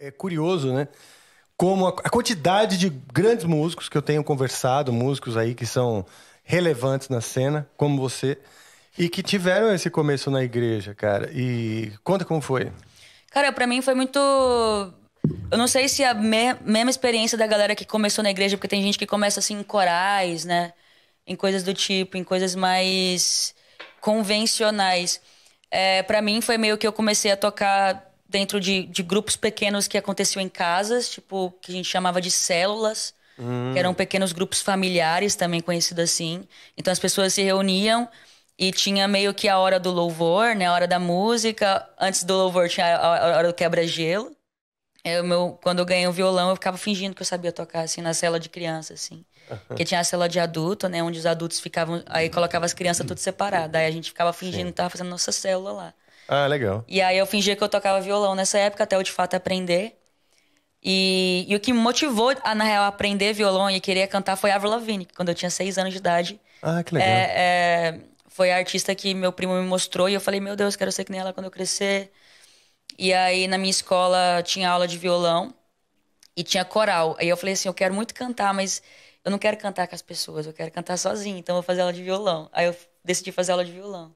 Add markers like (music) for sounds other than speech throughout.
é curioso, né? Como a, a quantidade de grandes músicos que eu tenho conversado, músicos aí que são relevantes na cena, como você, e que tiveram esse começo na igreja, cara. E conta como foi. Cara, para mim foi muito. Eu não sei se é a me... mesma experiência da galera que começou na igreja, porque tem gente que começa assim em corais, né? Em coisas do tipo, em coisas mais convencionais. É, para mim foi meio que eu comecei a tocar dentro de, de grupos pequenos que aconteciam em casas, tipo, que a gente chamava de células, hum. que eram pequenos grupos familiares, também conhecido assim. Então as pessoas se reuniam e tinha meio que a hora do louvor, né? A hora da música. Antes do louvor tinha a hora do quebra-gelo. Eu, meu, quando eu ganhei o violão, eu ficava fingindo que eu sabia tocar, assim, na cela de criança, assim. Porque tinha a cela de adulto, né? Onde os adultos ficavam. Aí colocava as crianças tudo separado. Aí a gente ficava fingindo que tava fazendo nossa célula lá. Ah, legal. E aí eu fingia que eu tocava violão nessa época, até eu de fato aprender. E, e o que me motivou, a, na real, a aprender violão e querer cantar foi Avril Lavigne, que quando eu tinha seis anos de idade. Ah, que legal. É, é, foi a artista que meu primo me mostrou e eu falei, meu Deus, quero ser que nem ela quando eu crescer. E aí na minha escola tinha aula de violão e tinha coral. Aí eu falei assim, eu quero muito cantar, mas eu não quero cantar com as pessoas, eu quero cantar sozinho. então eu vou fazer aula de violão. Aí eu decidi fazer aula de violão.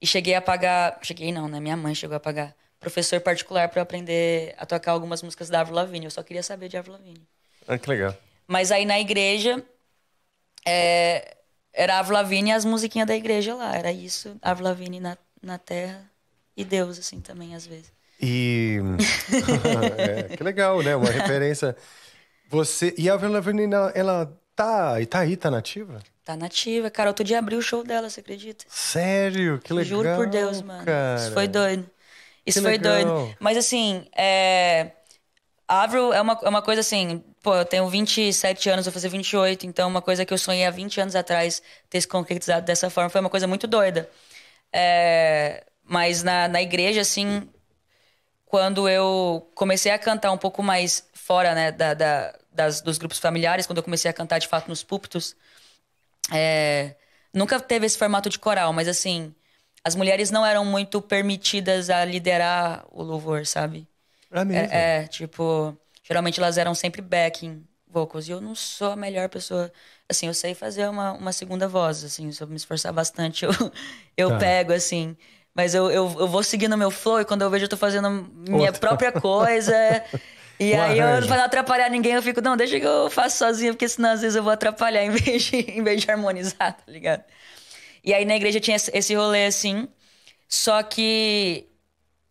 E cheguei a pagar. Cheguei não, né? Minha mãe chegou a pagar professor particular para aprender a tocar algumas músicas da Avril Lavigne. Eu só queria saber de Avril Lavigne. Ah, que legal. Mas aí na igreja. É, era Avril Lavigne e as musiquinhas da igreja lá. Era isso, Avril Lavigne na, na terra e Deus, assim, também, às vezes. E... (laughs) é, que legal, né? Uma referência. Você... E a Avril Lavigne, ela tá, tá aí, tá nativa? Tá nativa. Cara, outro dia abriu o show dela, você acredita? Sério? Que legal. Juro por Deus, mano. Cara. Isso foi doido. Isso que foi legal. doido. Mas assim, é... A Avril é uma, é uma coisa assim, pô, eu tenho 27 anos, vou fazer 28, então uma coisa que eu sonhei há 20 anos atrás ter se concretizado dessa forma foi uma coisa muito doida. É, mas na, na igreja, assim, quando eu comecei a cantar um pouco mais fora né, da, da, das, dos grupos familiares, quando eu comecei a cantar de fato nos púlpitos, é, nunca teve esse formato de coral, mas assim, as mulheres não eram muito permitidas a liderar o louvor, sabe? É mesmo? É, é tipo, geralmente elas eram sempre backing vocals. E eu não sou a melhor pessoa. Assim, eu sei fazer uma, uma segunda voz, assim, se eu me esforçar bastante, (laughs) eu, eu tá. pego, assim. Mas eu, eu, eu vou seguindo meu flow e quando eu vejo eu tô fazendo minha Outra. própria coisa. (laughs) E um aí arranjo. eu, pra não atrapalhar ninguém, eu fico, não, deixa que eu faço sozinha, porque senão às vezes eu vou atrapalhar em (laughs) vez de, em vez de harmonizar, tá ligado? E aí na igreja tinha esse rolê assim, só que.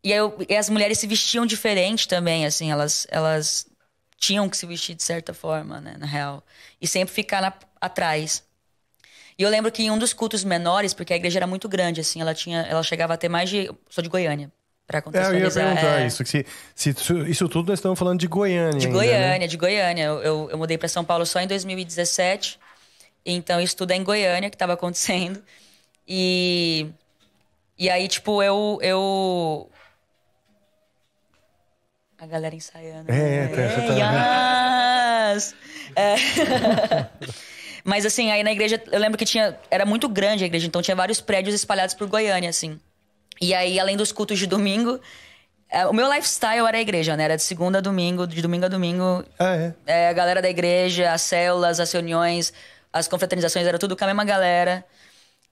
E, aí eu, e as mulheres se vestiam diferente também, assim, elas, elas tinham que se vestir de certa forma, né, na real. E sempre ficar na, atrás. E eu lembro que em um dos cultos menores, porque a igreja era muito grande, assim, ela tinha, ela chegava a ter mais de, sou de Goiânia, para contextualizar. É, eu ia perguntar é... isso, que se, se, isso tudo nós estamos falando de Goiânia. De ainda, Goiânia, né? de Goiânia. Eu, eu, eu mudei para São Paulo só em 2017, então isso tudo é em Goiânia que estava acontecendo. E, e aí, tipo, eu, eu. A galera ensaiando. Né? É, né? tá, é, tá... Yes! é. (laughs) Mas assim, aí na igreja, eu lembro que tinha. Era muito grande a igreja, então tinha vários prédios espalhados por Goiânia, assim. E aí, além dos cultos de domingo, é, o meu lifestyle era a igreja, né? Era de segunda a domingo, de domingo a domingo. Ah, é? é a galera da igreja, as células, as reuniões, as confraternizações, era tudo com a mesma galera.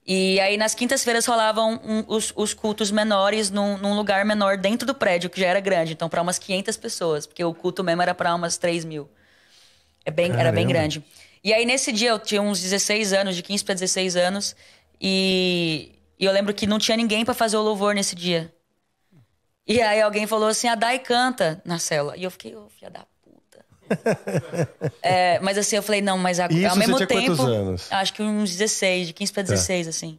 E aí, nas quintas-feiras, rolavam um, os, os, cultos menores num, num, lugar menor dentro do prédio, que já era grande. Então, para umas 500 pessoas, porque o culto mesmo era para umas 3 mil. É bem, era bem grande. E aí, nesse dia, eu tinha uns 16 anos, de 15 para 16 anos. E e eu lembro que não tinha ninguém para fazer o louvor nesse dia. E aí alguém falou assim, a Dai canta na cela. E eu fiquei, ô, oh, filha da puta. (laughs) é, mas assim, eu falei, não, mas a, ao mesmo tempo. Acho que uns 16, de 15 pra 16, tá. é. assim.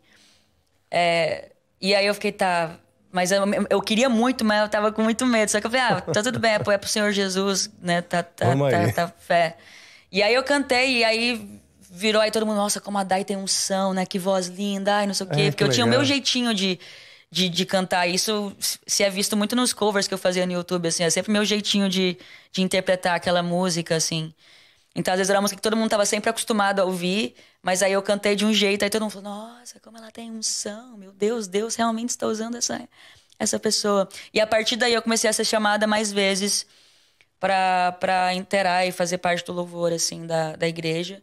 É, e aí eu fiquei, tá. Mas eu, eu, queria muito, mas eu tava com muito medo. Só que eu falei, ah, tá tudo bem, é pro Senhor Jesus, né? Tá, tá, tá, tá, fé. E aí eu cantei, e aí virou aí todo mundo, nossa, como a Dai tem um som né? Que voz linda, ai, não sei o é, quê. É, porque eu tinha o meu jeitinho de, de, de, cantar. Isso se é visto muito nos covers que eu fazia no YouTube, assim. É sempre meu jeitinho de, de interpretar aquela música, assim. Então, às vezes era uma música que todo mundo estava sempre acostumado a ouvir, mas aí eu cantei de um jeito, aí todo mundo falou, nossa, como ela tem um som meu Deus, Deus realmente está usando essa, essa pessoa. E a partir daí eu comecei a ser chamada mais vezes para interar e fazer parte do louvor, assim, da, da igreja.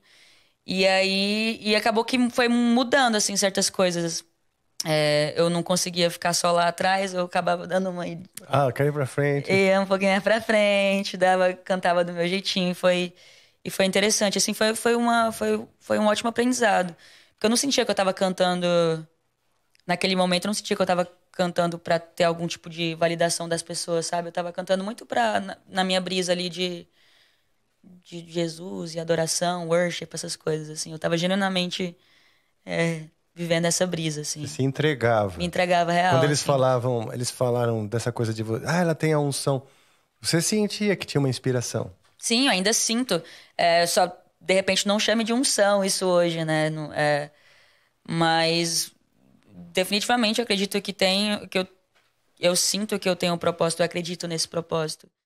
E aí, e acabou que foi mudando, assim, certas coisas. É, eu não conseguia ficar só lá atrás, eu acabava dando uma. Ah, quero ir pra frente. Ia é, um pouquinho pra frente, dava, cantava do meu jeitinho, foi. E foi interessante, assim, foi, foi, uma, foi, foi um ótimo aprendizado. Porque eu não sentia que eu estava cantando. Naquele momento, eu não sentia que eu estava cantando para ter algum tipo de validação das pessoas, sabe? Eu estava cantando muito pra, na, na minha brisa ali de, de Jesus e adoração, worship, essas coisas, assim. Eu tava genuinamente é, vivendo essa brisa, assim. E se entregava. Me entregava real. Quando eles assim. falavam, eles falaram dessa coisa de, ah, ela tem a unção. Você sentia que tinha uma inspiração? Sim, eu ainda sinto. É, só, de repente, não chame de unção isso hoje, né? Não, é, mas, definitivamente, eu acredito que tem, que eu, eu sinto que eu tenho um propósito, eu acredito nesse propósito.